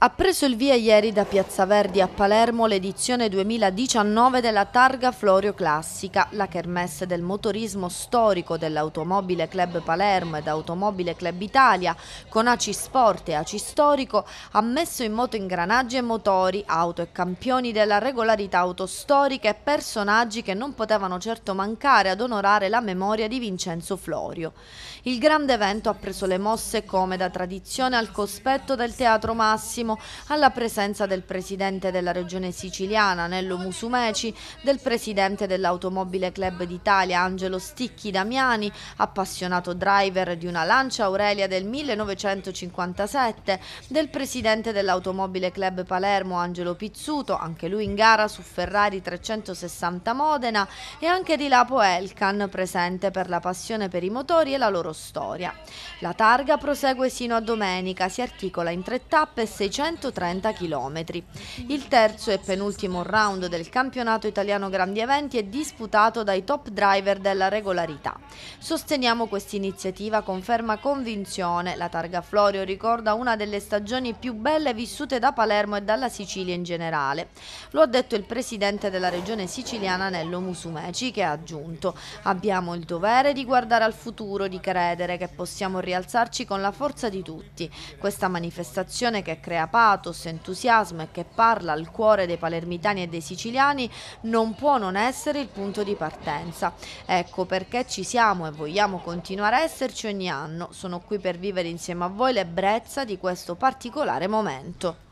Ha preso il via ieri da Piazza Verdi a Palermo l'edizione 2019 della Targa Florio Classica, la kermesse del motorismo storico dell'Automobile Club Palermo ed Automobile Club Italia, con Aci Sport e Aci Storico, ha messo in moto ingranaggi e motori, auto e campioni della regolarità autostorica e personaggi che non potevano certo mancare ad onorare la memoria di Vincenzo Florio. Il grande evento ha preso le mosse come da tradizione al cospetto del Teatro Massimo alla presenza del presidente della regione siciliana Nello Musumeci, del presidente dell'Automobile Club d'Italia Angelo Sticchi Damiani, appassionato driver di una Lancia Aurelia del 1957, del presidente dell'Automobile Club Palermo Angelo Pizzuto, anche lui in gara su Ferrari 360 Modena e anche di Lapo Elkan presente per la passione per i motori e la loro storia. La targa prosegue sino a domenica, si articola in tre tappe e 600 130 km. Il terzo e penultimo round del campionato italiano Grandi Eventi è disputato dai top driver della regolarità. Sosteniamo questa iniziativa con ferma convinzione. La targa Florio ricorda una delle stagioni più belle vissute da Palermo e dalla Sicilia in generale. Lo ha detto il presidente della regione siciliana Nello Musumeci che ha aggiunto abbiamo il dovere di guardare al futuro, di credere che possiamo rialzarci con la forza di tutti. Questa manifestazione che crea patos, entusiasmo e che parla al cuore dei palermitani e dei siciliani non può non essere il punto di partenza. Ecco perché ci siamo e vogliamo continuare a esserci ogni anno. Sono qui per vivere insieme a voi l'ebbrezza di questo particolare momento.